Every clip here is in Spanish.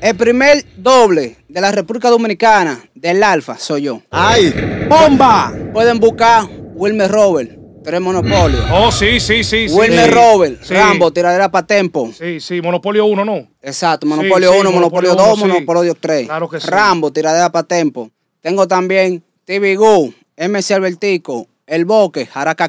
el primer doble de la República Dominicana del Alfa soy yo. ¡Ay! ¡Bomba! Pueden buscar Wilmer Robert. Tres monopolios. Oh, sí, sí, sí. Wilmer Robert, Rambo, tiradera para tempo. Sí, sí, monopolio 1, ¿no? Exacto, monopolio 1, monopolio 2, monopolio 3. Claro que sí. Rambo, tiradera para tempo. Tengo también TV MC Albertico, El Boque, Jaraca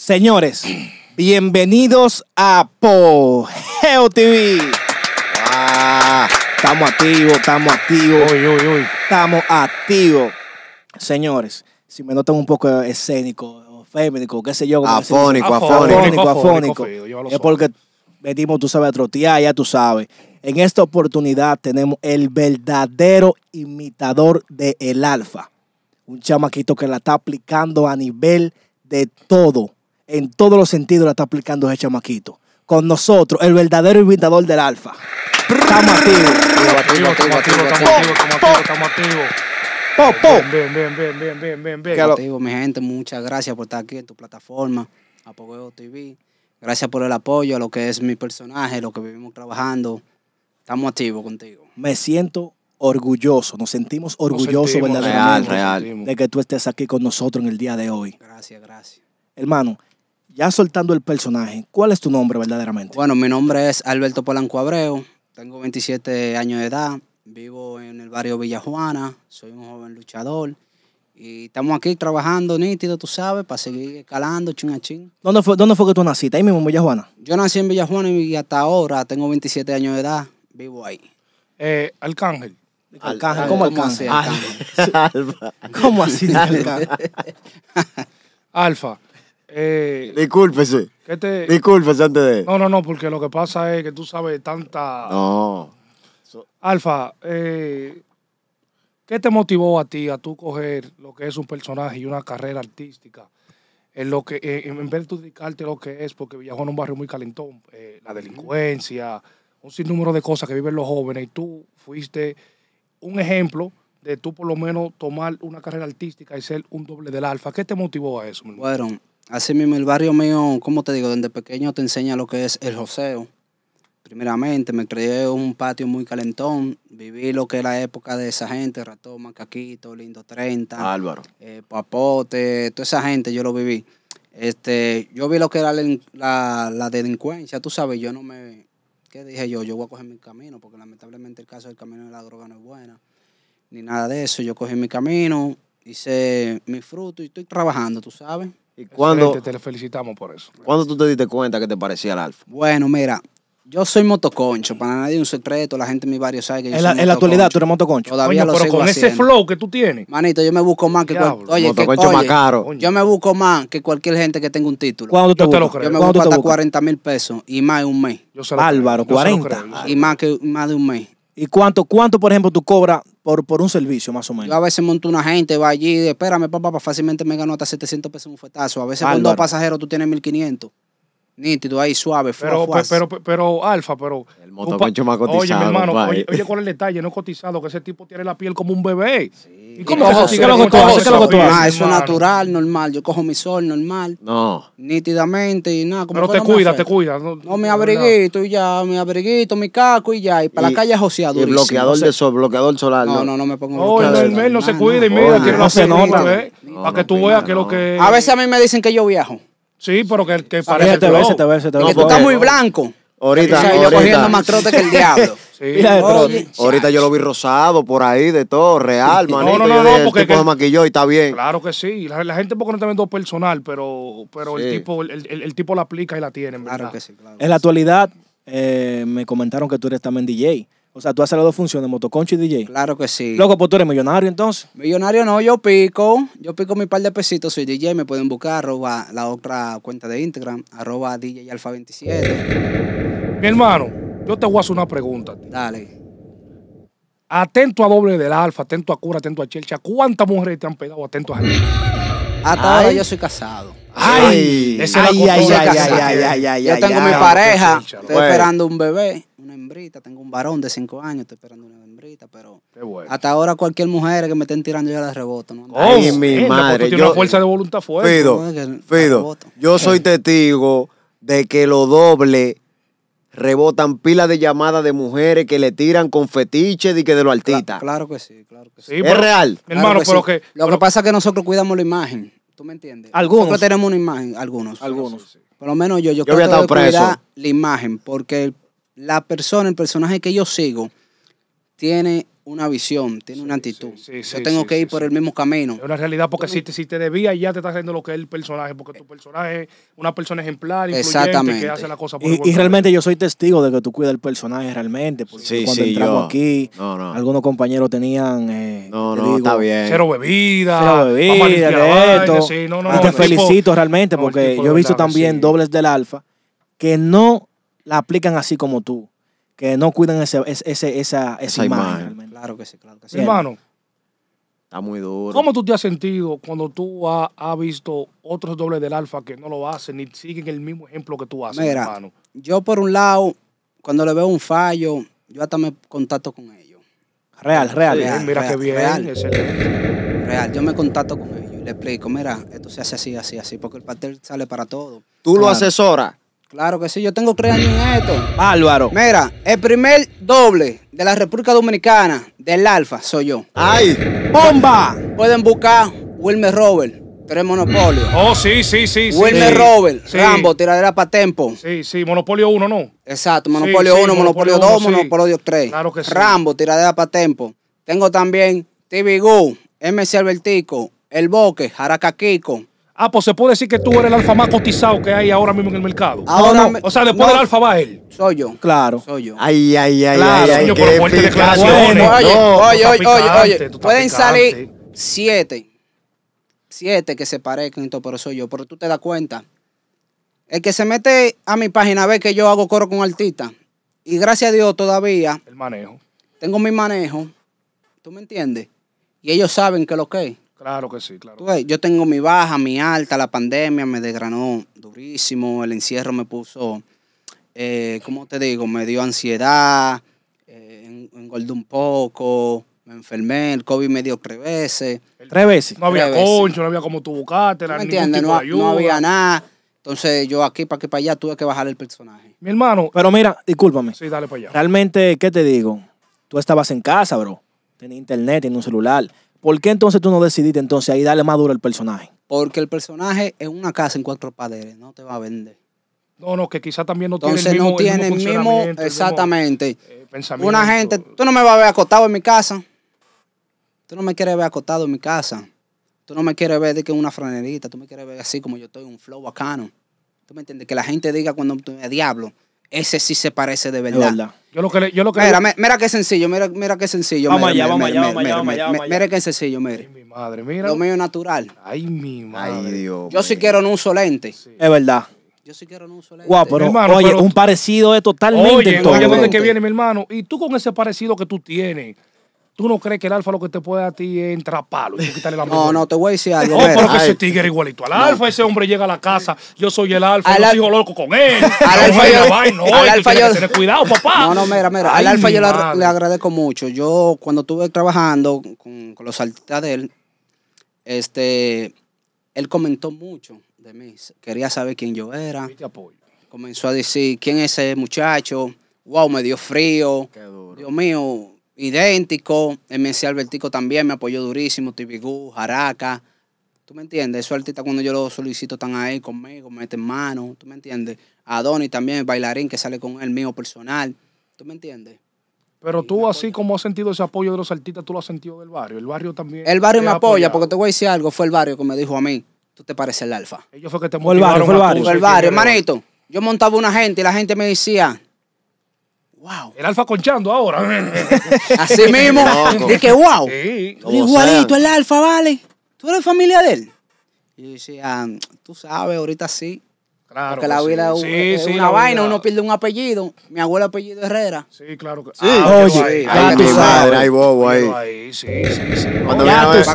Señores, bienvenidos a Pogeo TV. Ah, estamos activos, estamos activos. Estamos activos. Señores, si me notan un poco escénico, o féminico, qué sé yo. afónico, afónico, afónico, Es porque venimos, tú sabes, a trotear, ya tú sabes. En esta oportunidad tenemos el verdadero imitador de El Alfa. Un chamaquito que la está aplicando a nivel de todo en todos los sentidos la está aplicando ese chamaquito. Con nosotros, el verdadero invitador del alfa. Estamos activos. Estamos activos, estamos activos, Bien, bien, bien, bien, bien, bien, bien. Activo, mi gente, muchas gracias por estar aquí en tu plataforma, Apogeo TV. Gracias por el apoyo a lo que es mi personaje, lo que vivimos trabajando. Estamos activos contigo. Me siento orgulloso, nos sentimos orgullosos verdaderamente de que tú estés aquí con nosotros en el día de hoy. Gracias, gracias. Hermano, ya soltando el personaje, ¿cuál es tu nombre verdaderamente? Bueno, mi nombre es Alberto Polanco Abreu, tengo 27 años de edad, vivo en el barrio Villa Juana, soy un joven luchador. Y estamos aquí trabajando nítido, tú sabes, para seguir escalando chin a ¿Dónde fue, dónde fue que tú naciste? Ahí mismo en Villa Juana. Yo nací en Villa Juana y hasta ahora tengo 27 años de edad, vivo ahí. Eh, Arcángel. Arcángel, ¿cómo Arcángel? ¿Cómo así? Alfa. Eh, Discúlpese. ¿qué te... Discúlpese antes de. No, no, no, porque lo que pasa es que tú sabes tanta. No. Alfa, eh, ¿qué te motivó a ti a tú coger lo que es un personaje y una carrera artística? En, lo que, eh, en vez de dedicarte lo que es, porque viajó en un barrio muy calentón, eh, la delincuencia, un sinnúmero de cosas que viven los jóvenes, y tú fuiste un ejemplo de tú por lo menos tomar una carrera artística y ser un doble del alfa. ¿Qué te motivó a eso? bueno, Así mismo, el barrio mío, como te digo, desde pequeño te enseña lo que es el joseo. Primeramente, me creé un patio muy calentón. Viví lo que era la época de esa gente, Ratón, Macaquito, Lindo 30. Álvaro. Eh, Papote, toda esa gente yo lo viví. Este, yo vi lo que era la, la delincuencia, tú sabes, yo no me... ¿Qué dije yo? Yo voy a coger mi camino, porque lamentablemente el caso del camino de la droga no es buena, ni nada de eso. Yo cogí mi camino, hice mi fruto y estoy trabajando, tú sabes. ¿Y te, felicitamos por eso. ¿Cuándo tú te diste cuenta que te parecía el Alfa? Bueno, mira, yo soy motoconcho, para nadie es un secreto, la gente en mi barrio sabe que yo en soy la, En la actualidad tú eres motoconcho. Todavía pero con ese flow que tú tienes. Manito, yo me busco más que cualquier. oye, motoconcho más caro. Yo me busco más que cualquier gente que tenga un título. ¿Cuándo te, lo crees? Yo me busco hasta 40 mil pesos y más de un mes. Álvaro, 40. Y más, que, más de un mes. ¿Y cuánto, cuánto, por ejemplo, tú cobras por, un servicio, más o menos? Yo a veces monto una gente, va allí, espérame, papá, fácilmente me gano hasta 700 pesos un fetazo. A veces con dos pasajeros tú tienes 1500 nítido ahí, suave, fua, pero, pero, pero, pero, Alfa, pero. El motoconcho más cotizado. Oye, mi hermano, oye, oye, ¿cuál es el detalle? No es cotizado, que ese tipo tiene la piel como un bebé. Sí. ¿Y cómo se ¿Qué lo lo que tú haces? Ah, eso es natural, normal. Yo cojo mi sol normal. No. Nítidamente y nada. pero te cuidas, te cuidas. No, mi abriguito y ya, mi abriguito, mi caco y ya. Y para la calle joseado. Y bloqueador de sol, bloqueador solar. No, no, no me pongo No, el no se cuida y mira, tiene hacer pelota, ¿Para que tú veas que lo que. A veces a mí me dicen que yo viajo. Sí, pero que, que parece te ves, te ves, te ves. tú estás muy blanco. Ahorita, ahorita. yo cogiendo más trote que el diablo. Sí. ahorita yo lo vi rosado por ahí, de todo, real, manito. No, no, no, porque el tipo se maquilló y está bien. Claro que sí. La, gente porque no está viendo personal, pero, pero el tipo el, el, tipo la aplica y la tiene, ¿verdad? Claro que sí, claro. En la actualidad, eh, me comentaron que tú eres también DJ. O sea, tú haces las dos funciones, motoconcho y DJ. Claro que sí. Loco, pues tú eres millonario entonces. Millonario no, yo pico. Yo pico mi par de pesitos, soy DJ, me pueden buscar, arroba la otra cuenta de Instagram, arroba DJ Alfa 27. Mi hermano, yo te voy a hacer una pregunta. Dale. Atento a doble del alfa, atento a cura, atento a chelcha. ¿Cuántas mujeres te han pegado atento a Hasta ahora yo soy casado. Ay, ay, ay, ay, ay, ay, ay, ay, Yo tengo mi pareja, estoy esperando un bebé una hembrita, tengo un varón de cinco años, estoy esperando una hembrita, pero hasta ahora cualquier mujer que me estén tirando ya la reboto. ¿no? Oh, mi eh, madre. Tiene yo, una fuerza de voluntad fuerte. Fido, Fido yo soy testigo de que lo doble rebotan pilas de llamadas de mujeres que le tiran con fetiches y que de lo altita. Claro, que sí, claro que sí. es real. Hermano, pero que... Lo que pasa es que nosotros cuidamos la imagen, ¿tú me entiendes? Algunos. Nosotros tenemos una imagen, algunos. Algunos. Por lo menos yo, yo, yo creo que cuidar la imagen, porque la persona, el personaje que yo sigo, tiene una visión, tiene una actitud. yo tengo que ir por el mismo camino. Es una realidad porque si te, si te ya te estás haciendo lo que es el personaje, porque tu personaje es una persona ejemplar, Exactamente. que hace la cosa por y, y realmente yo soy testigo de que tú cuidas el personaje realmente, porque cuando entramos aquí, algunos compañeros tenían... Eh, no, no, está bien. Cero bebida. Cero bebida, de esto. te felicito realmente, porque yo he visto también dobles del alfa que no la aplican así como tú, que no cuidan ese, ese, esa, esa, imagen. Claro que sí, claro que sí. hermano. Está muy duro. ¿Cómo tú te has sentido cuando tú has ha visto otros dobles del alfa que no lo hacen ni siguen el mismo ejemplo que tú haces, Mira, Yo, por un lado, cuando le veo un fallo, yo hasta me contacto con ellos. Real, eh, real. mira que qué bien. Real, real, yo me contacto con ellos y le explico, mira, esto se hace así, así, así, porque el pastel sale para todo. Tú lo asesoras. Claro que sí, yo tengo tres años en esto. Álvaro. Mira, el primer doble de la República Dominicana del Alfa soy yo. ¡Ay! ¡Bomba! Pueden buscar Wilmer Robert, tres monopolios. Oh, sí, sí, sí. Wilmer Robert, Rambo, tiradera para tempo. Sí, sí, monopolio 1, ¿no? Exacto, monopolio 1, monopolio 2, monopolio 3. Claro que sí. Rambo, tiradera para tempo. Tengo también TV MC Albertico, El Boque, Jaraca Ah, pues se puede decir que tú eres el alfa más cotizado que hay ahora mismo en el mercado. Ahora O sea, después del alfa va él. Soy yo. Claro. Soy yo. Ay, ay, ay, ay. ay oye, oye, oye, oye, Pueden salir siete. Siete que se parezcan y pero soy yo. Pero tú te das cuenta. El que se mete a mi página ve que yo hago coro con artistas. Y gracias a Dios todavía. El manejo. Tengo mi manejo. ¿Tú me entiendes? Y ellos saben que lo que es. Claro que sí, claro. yo tengo mi baja, mi alta, la pandemia me desgranó durísimo, el encierro me puso, eh, ¿cómo te digo? Me dio ansiedad, eh, engordé un poco, me enfermé, el COVID me dio tres veces. ¿Tres veces? No había concho, no había como tú buscaste, no, No, no había nada. Entonces yo aquí para que para allá tuve que bajar el personaje. Mi hermano. Pero mira, discúlpame. Sí, dale para allá. Realmente, ¿qué te digo? Tú estabas en casa, bro. Tenía internet, tenía un celular. ¿Por qué entonces tú no decidiste entonces ahí darle más duro al personaje? Porque el personaje es una casa en cuatro padres no te va a vender. No, no, que quizá también no entonces, tiene el mismo, no tiene el mismo, exactamente. Eh, una gente, tú no me vas a ver acostado en mi casa. Tú no me quieres ver acostado en mi casa. Tú no me quieres ver de que una franerita, tú me quieres ver así como yo estoy, un flow bacano. ¿Tú me entiendes? Que la gente diga cuando tú, diablo, ese sí se parece de verdad. Yo lo que, yo lo que mira, mira qué sencillo, mira, mira qué sencillo. Vamos allá, vamos allá, vamos allá, Mira qué sencillo, mira. Ay, mi madre, mira. Lo mío natural. Ay, mi madre. Ay, Dios. Yo sí quiero no uso Es verdad. Yo sí quiero no uso lente. Guau, pero, oye, un parecido es totalmente oye, Oye, ¿dónde que viene, mi hermano? Y tú con ese parecido que tú tienes ¿Tú no crees que el alfa lo que te puede a ti es entrar a palo quitarle la No, no, te voy a decir algo. No, pero que ese tigre igualito al alfa. Ese hombre llega a la casa, yo soy el alfa, al yo sigo loco con él. al alfa yo... no, cuidado, papá. No, mira, mira. al alfa yo le, agradezco mucho. Yo, cuando estuve trabajando con, los artistas de él, este, él comentó mucho de mí. Quería saber quién yo era. te apoyo. Comenzó a decir, ¿quién es ese muchacho? Wow, me dio frío. Qué duro. Dios mío idéntico. MC Albertico también me apoyó durísimo. Tibigú, Jaraca. ¿Tú me entiendes? Esos artistas cuando yo los solicito están ahí conmigo, meten mano. ¿Tú me entiendes? Adoni también, el bailarín que sale con el mío personal. ¿Tú me entiendes? Pero tú, así como has sentido ese apoyo de los artistas, tú lo has sentido del barrio. El barrio también. El barrio me apoya, porque te voy a decir algo. Fue el barrio que me dijo a mí, tú te pareces el alfa. Ellos fue que te fue el barrio, fue el barrio. Fue el barrio, hermanito. Yo montaba una gente y la gente me decía, wow. El alfa conchando ahora. Así mismo. de que, wow. Igualito, el alfa, vale. Tú eres familia de él. Y yo decía, ah, tú sabes, ahorita sí. Claro. Porque la vida es una vaina, uno pierde un apellido. Mi abuelo apellido Herrera. Sí, claro. Que... Sí. Ah, Oye, ahí, madre, hay bobo ahí. Sí, sí, sí. Cuando ya, tú,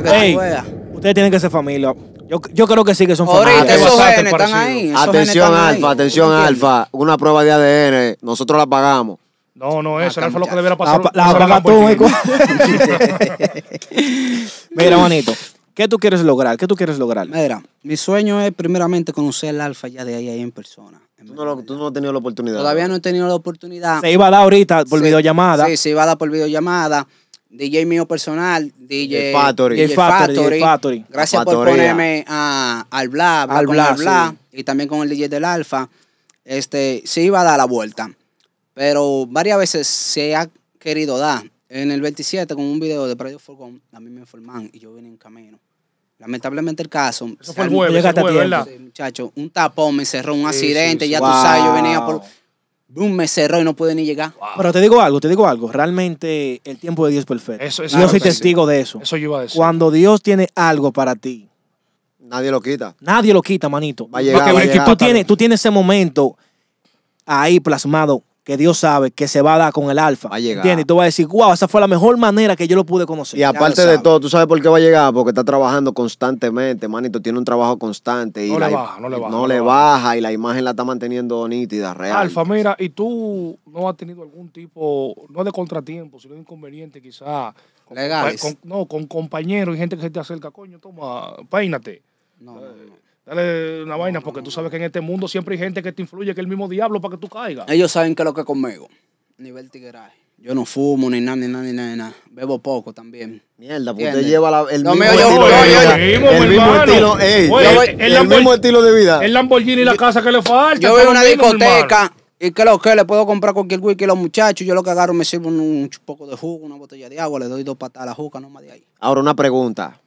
ustedes tienen que ser familia. Yo, yo, creo que sí que son familia. Ahorita esos genes están ahí. Atención, Alfa, atención, Alfa. Una prueba de ADN, nosotros la pagamos. No, no, ah, eso alfa lo que debiera ah, pasar. La, la, tú, ¿eh? Mira, manito. ¿Qué tú quieres lograr? ¿Qué tú quieres lograr? Mira, mi sueño es primeramente conocer al alfa ya de ahí, en persona. tú, no has tenido la oportunidad. Todavía no he tenido la oportunidad. Se iba a dar ahorita por videollamada. Sí, se iba a dar por videollamada. DJ mío personal, DJ, Factory. El Factory, Gracias por ponerme a, al bla, bla al bla, bla, y también con el DJ del Alfa. Este, se iba a dar la vuelta. Pero varias veces se ha querido dar. En el 27, con un video de Predio Forgón, a mí me informan y yo vine en camino. Lamentablemente el caso. Eso fue el tiempo, muchacho, un tapón me cerró, un accidente, ya tú sabes, yo venía por. Boom, me cerró y no pude ni llegar. Pero te digo algo, te digo algo. Realmente el tiempo de Dios es perfecto. yo soy testigo de eso. Eso yo iba a decir. Cuando Dios tiene algo para ti, nadie lo quita. Nadie lo quita, manito. Va va a llegar, tú, tienes, tú tienes ese momento ahí plasmado que Dios sabe que se va a dar con el alfa. Va a llegar. Y tú vas a decir, wow, esa fue la mejor manera que yo lo pude conocer. Y aparte de todo, ¿tú sabes por qué va a llegar? Porque está trabajando constantemente, manito, tiene un trabajo constante. Y no, le baja, no le baja, no, le baja. y la imagen la está manteniendo nítida, real. Alfa, mira, y tú no has tenido algún tipo, no de contratiempo, sino de inconveniente quizás. Legales. no, con compañeros y gente que se te acerca, coño, toma, peínate eh, dale una vaina, porque tú sabes que en este mundo siempre hay gente que te influye, que es el mismo diablo para que tú caigas. Ellos saben que lo que conmigo. Nivel tigueraje. Yo no fumo, ni nada, ni nada, ni nada, ni Bebo poco también. Mierda, porque usted lleva el, mismo, estilo el mismo estilo de el, mismo estilo de vida. El Lamborghini y la casa que le falta. Yo veo una discoteca. ¿Y que lo que? Le puedo comprar cualquier whisky a los muchachos. Yo lo que agarro me sirvo un, poco de jugo, una botella de agua, le doy dos patadas a la juca, nomás de ahí. Ahora una pregunta.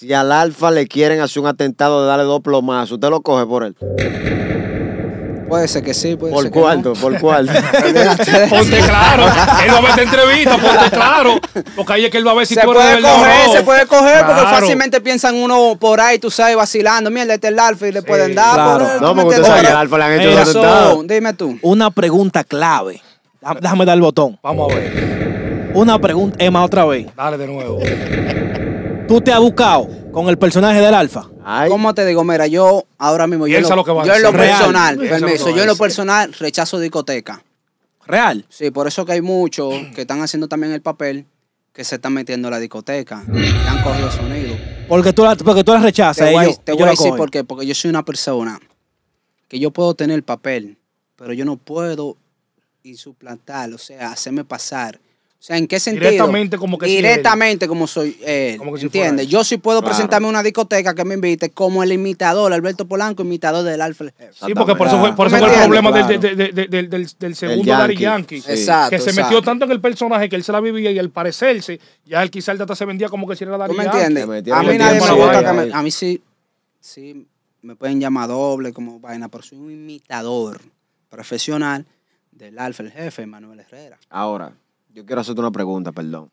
Si al Alfa le quieren hacer un atentado de darle dos plomazos, usted lo coge por él. Puede ser que sí, puede por ser cuarto, que no. Por cuarto, Ponte claro. Él va a ver esta entrevista, ponte claro. Porque ahí es que él va a ver si se tú eres puede coger, Se puede coger, porque fácilmente piensan uno por ahí, tú sabes, vacilando. Mierda, este es el alfa y le pueden dar. Claro. Por no, porque usted sabe que al alfa le han hecho dos Dime tú. Una pregunta clave. Déjame dar el botón. Vamos a ver. Una pregunta, Emma, otra vez. Dale de nuevo tú te has buscado con el personaje del Alfa? ¿Cómo te digo? Mira, yo ahora mismo, yo, en lo personal, permiso, yo en lo personal rechazo discoteca. ¿Real? Sí, por eso que hay muchos que están haciendo también el papel que se están metiendo en la discoteca, que han cogido sonido. Porque tú la, tú las rechazas. Te voy, te voy a decir por qué, porque yo soy una persona que yo puedo tener el papel, pero yo no puedo insuplantar, o sea, hacerme pasar o sea, ¿en qué sentido? Directamente como que Directamente como soy eh, él, como ¿entiendes? yo sí puedo presentarme a una discoteca que me invite como el imitador, Alberto Polanco, imitador del Jefe. Sí, porque por eso fue, el problema del, segundo Dari Yankee. Exacto, que se metió tanto en el personaje que él se la vivía y al parecerse, ya él quizá el data se vendía como que si era Dari ¿Tú me entiendes? A mí me A mí sí, sí, me pueden llamar doble como vaina, pero soy un imitador profesional del Alfa, el Jefe, Manuel Herrera. Ahora... Yo quiero hacerte una pregunta, perdón.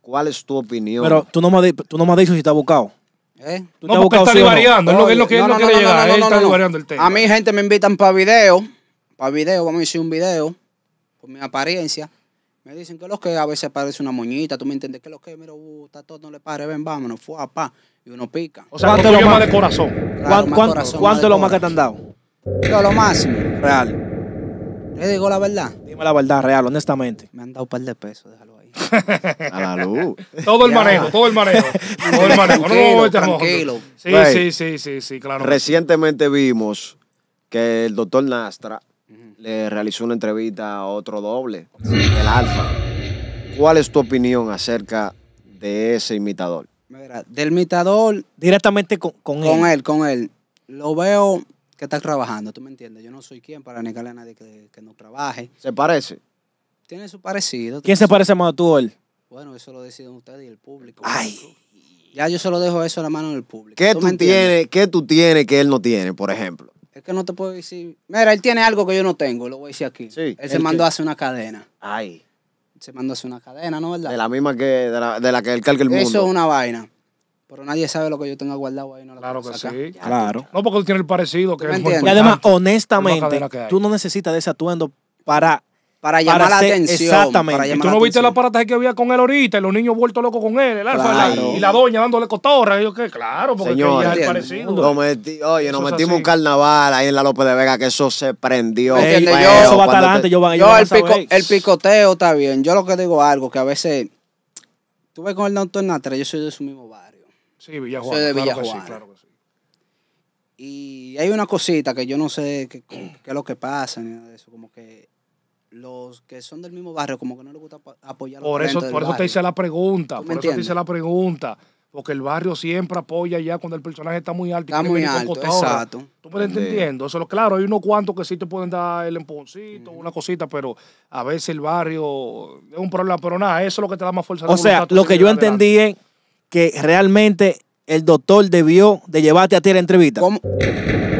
¿Cuál es tu opinión? Pero tú no me, tú no me has dicho si está buscado. ¿Eh? ¿Tú no, porque está divariando, es lo que él no, no, está el tema. A mí gente me invitan para video, para video, vamos a hacer un video, por mi apariencia. Me dicen que los que a veces parece una moñita, tú me entiendes, que los que, mira, uh, está todo, no le pare, ven, vámonos, fue pa, y uno pica. O sea, ¿cuánto lo más de corazón? ¿Cuánto, es lo más que te han dado? Yo lo máximo. Real. Te digo la verdad. Dime la verdad real, honestamente. Me han dado un par de pesos, déjalo ahí. A la luz. Todo el manejo, todo el manejo. todo el manejo. Tranquilo, tranquilo. Sí, sí, sí, sí, sí, claro. Recientemente vimos que el doctor Nastra le realizó una entrevista a otro doble, el Alfa. ¿Cuál es tu opinión acerca de ese imitador? Mira, del imitador. Directamente con, con él. Con él, con él. Lo veo que está trabajando, ¿tú me entiendes? Yo no soy quien para negarle a nadie que, no trabaje. ¿Se parece? Tiene su parecido. ¿Quién se parece más a tú o él? Bueno, eso lo deciden ustedes y el público. Ay. Ya yo solo dejo eso a la mano del público. ¿Qué tú, tienes, que él no tiene, por ejemplo? Es que no te puedo decir. Mira, él tiene algo que yo no tengo, lo voy a decir aquí. él se mandó a hacer una cadena. Ay. Se mandó a hacer una cadena, ¿no verdad? De la misma que, de la, de la que él carga el mundo. Eso es una vaina. Pero nadie sabe lo que yo tengo guardado ahí. No claro que sí. claro. No, porque tú tienes el parecido. Que y además, honestamente, tú no necesitas de ese atuendo para para llamar la atención. Exactamente. ¿Y tú no viste la aparataje que había con él ahorita y los niños vueltos locos con él? El alfa, y la doña dándole cotorra. Y yo, que claro, porque Señor, ya parecido. oye, nos metimos un carnaval ahí en la López de Vega que eso se prendió. yo, yo, el, picoteo está bien. Yo lo que digo algo que a veces. Tú ves con el doctor Natra, yo soy de su mismo barrio. Sí, Villajuana. Soy claro Que sí, claro que sí. Y hay una cosita que yo no sé qué mm. es lo que pasa, ni de eso. Como que los que son del mismo barrio, como que no les gusta apoyar a los Por eso, por eso te hice la pregunta. Por eso te hice la pregunta. Porque el barrio siempre apoya ya cuando el personaje está muy alto. Está muy alto, exacto. Tú me estás entendiendo. Eso, claro, hay unos cuantos que sí te pueden dar el empujoncito, una cosita, pero a veces el barrio es un problema. Pero nada, eso es lo que te da más fuerza. O sea, lo que yo entendí que realmente el doctor debió de llevarte a ti la entrevista. ¿Cómo?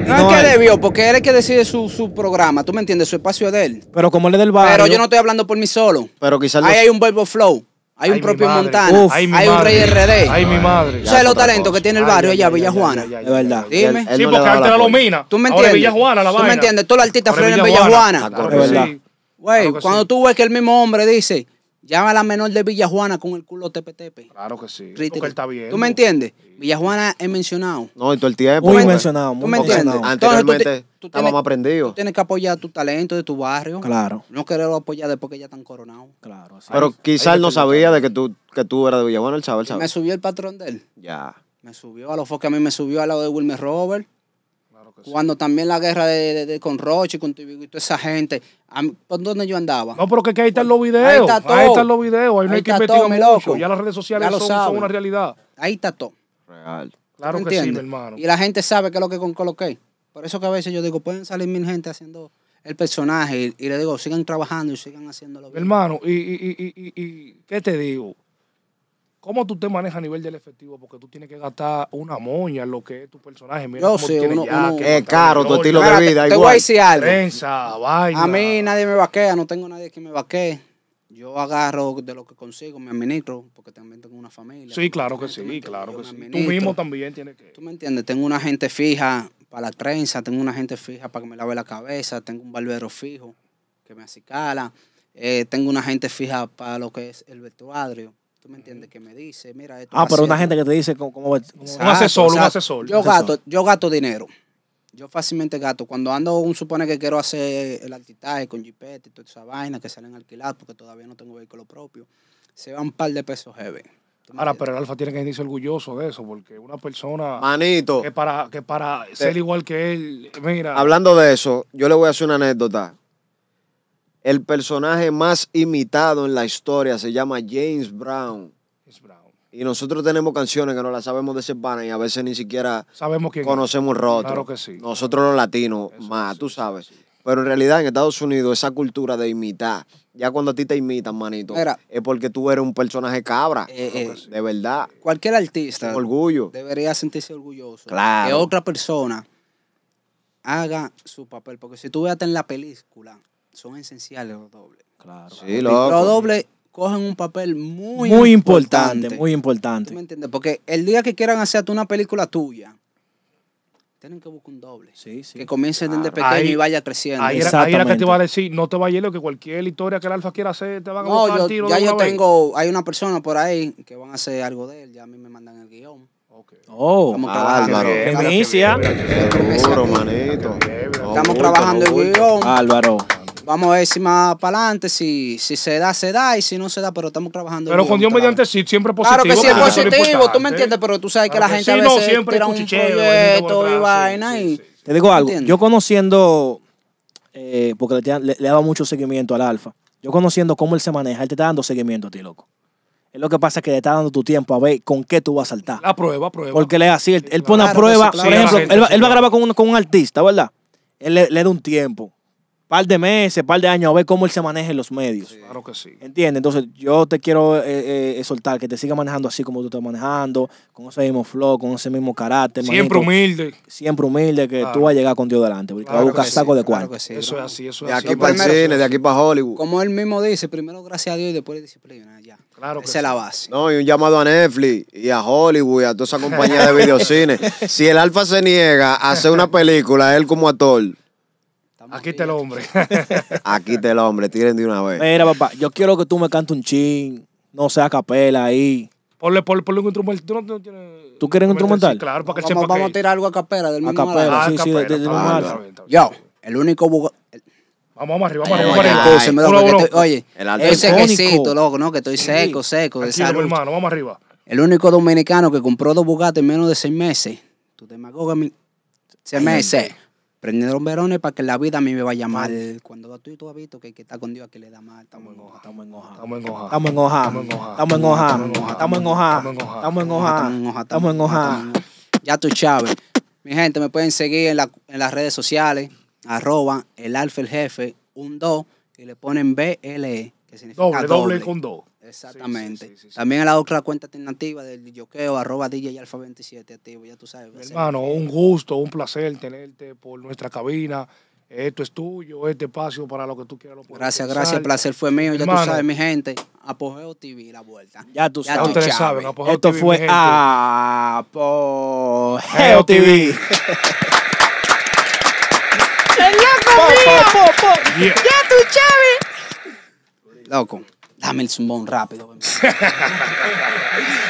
No, es que debió, porque él es que decide su, su, programa, ¿tú me entiendes? Su espacio es de él. Pero como él es del barrio... Pero yo no estoy hablando por mí solo. Pero quizás... Ahí hay un verbo flow. Hay un propio Montana. hay un Rey RD. Hay mi madre. ¿Sabes los talentos que tiene el barrio allá allá, Villajuana? De verdad. Dime. sí, porque antes la Lomina. ¿Tú me entiendes? Villajuana, la ¿Tú me entiendes? Todos los artistas fueron en verdad. Güey, cuando tú ves que el mismo hombre dice... Llama a la menor de Villa Juana con el culo TPTP. Claro que sí. Porque está bien. ¿Tú me entiendes? Villa Juana he mencionado. No, y todo el tiempo. Muy mencionado. Muy ¿Tú me entiendes? Anteriormente estábamos aprendidos. Tú tienes que apoyar tu talento de tu barrio. Claro. No quererlo apoyar después que ya están coronados. Claro. Pero quizás no sabía de que tú, que tú eras de Villajuana, el chaval. Me subió el patrón de él. Ya. Me subió a los focos que a mí me subió al lado de Wilmer Robert. Cuando también la guerra de, de, con Roche, con y toda esa gente. ¿Por dónde yo andaba? No, pero que, ahí están los videos. Ahí, están los videos. Ahí, no hay que investigar mucho. Loco. Ya las redes sociales son, son, una realidad. Ahí está todo. Real. Claro que sí, mi hermano. Y la gente sabe qué es lo que coloqué. Por eso que a veces yo digo, pueden salir mil gente haciendo el personaje y, le digo, sigan trabajando y sigan lo bien. Hermano, y, y, y, y ¿qué te digo? ¿Cómo tú te manejas a nivel del efectivo? Porque tú tienes que gastar una moña en lo que es tu personaje. Mira Yo uno, es caro tu estilo de vida. Te, igual. voy a decir algo. Trenza, vaina. A mí nadie me vaquea, no tengo nadie que me vaquee. Yo agarro de lo que consigo, me administro, porque también tengo una familia. Sí, claro que sí, claro que sí. Tú mismo también tienes que. Tú me entiendes, tengo una gente fija para la trenza, tengo una gente fija para que me lave la cabeza, tengo un barbero fijo que me acicala, eh, tengo una gente fija para lo que es el vestuario ¿Tú me entiendes? Que me dice, mira esto. Ah, pero una gente que te dice como, un asesor, un asesor. Yo gato, yo gato dinero. Yo fácilmente gato. Cuando ando, un supone que quiero hacer el altitaje con jipete y toda esa vaina que salen alquilados porque todavía no tengo vehículo propio, se va un par de pesos heavy. Ahora, pero el alfa tiene que irse orgulloso de eso, porque una persona Manito, que para, que para ser igual que él, mira. Hablando de eso, yo le voy a hacer una anécdota. El personaje más imitado en la historia se llama James Brown. Y nosotros tenemos canciones que no las sabemos de ese pana y a veces ni siquiera Sabemos quién conocemos roto. Claro que sí. Nosotros los latinos, más, tú sabes. Pero en realidad en Estados Unidos esa cultura de imitar, ya cuando a ti te imitan, manito, es porque tú eres un personaje cabra, eh, eh, de verdad, Cualquier artista orgullo. debería sentirse orgulloso Claro. que otra persona haga su papel. Porque si tú veas en la película, son esenciales los dobles. Los dobles cogen un papel muy, muy importante, Muy importante. Porque el día que quieran hacer una película tuya, tienen que buscar un doble. Que comience desde pequeño y vaya creciendo. Ahí era, ahí era, que te iba a decir, no te vayas lo que cualquier historia que el Alfa quiera hacer, te van a no, buscar yo, Ya yo tengo, hay una persona por ahí que van a hacer algo de él, ya a mí me mandan el guión. Okay. Oh, ah, Álvaro. Primicia. manito. Estamos trabajando el guión. Álvaro. Vamos a ver si más para adelante, si, si se da, se da, y si no se da, pero estamos trabajando. Pero con Dios mediante sí, siempre positivo. Claro que sí es positivo, tú me entiendes, pero tú sabes que, la gente sí, a veces no, tira un proyecto y vaina y... Te digo algo, yo conociendo, eh, porque le, le, dado mucho seguimiento al alfa, yo conociendo cómo él se maneja, él te está dando seguimiento a ti, loco. Es lo que pasa es que le está dando tu tiempo a ver con qué tú vas a saltar. La prueba, prueba. Porque le él, pone a prueba, por ejemplo, él, va a grabar con un, con un artista, ¿verdad? Él le da un tiempo par de meses, par de años, a ver cómo él se maneja en los medios. claro que sí. ¿Entiendes? Entonces, yo te quiero eh, soltar eh, que te siga manejando así como tú estás manejando, con ese mismo flow, con ese mismo carácter. Siempre humilde. Siempre humilde que tú vas a llegar con Dios delante, porque a buscar saco de cuarto. eso es así, eso es así. De aquí para el cine, de aquí para Hollywood. Como él mismo dice, primero gracias a Dios y después disciplina, ya. Claro que Esa es la base. No, y un llamado a Netflix y a Hollywood y a toda esa compañía de videocine. si el Alfa se niega a hacer una película, él como actor Aquí está el hombre. Aquí está el hombre, tiren de una vez. Mira, papá, yo quiero que tú me cantes un chin, no sea capela ahí. Ponle, ponle, un instrumental. ¿Tú, no tienes... ¿Tú quieres un instrumental? claro, para que vamos, Vamos a tirar algo a capela del mismo A capela, sí, sí, Yo, el único... Vamos, vamos arriba, vamos arriba. Ese Ay, me oye, ese loco, ¿no? Que estoy seco, seco. Aquí, hermano, vamos arriba. El único dominicano que compró dos Bugatti en menos de seis meses. Tú Tu demagoga... Seis meses prendieron verones para que la vida a mí me vaya mal. Cuando tú y tú has visto que está con Dios que le da mal, estamos enojados. Estamos enojados. Estamos enojados. Estamos enojados. Estamos enojados. Estamos enojados. Estamos enojados. Estamos Ya tú, Chávez. Mi gente, me pueden seguir en, la, en las redes sociales. Arroba el alfa el jefe, un 2 y le ponen BLE, que significa doble. Doble, 2. Exactamente. También a la otra cuenta alternativa del yoqueo, arroba DJ Alfa 27 activo, ya tú sabes. hermano, un gusto, un placer tenerte por nuestra cabina. Esto es tuyo, este espacio para lo que tú quieras. Lo gracias, gracias, el placer fue mío. ya tú sabes, mi gente, Apogeo TV, la vuelta. Ya tú sabes. Esto fue Apogeo TV. conmigo, ¡Ya tú, Chávez! Loco. Dame Bon rápido.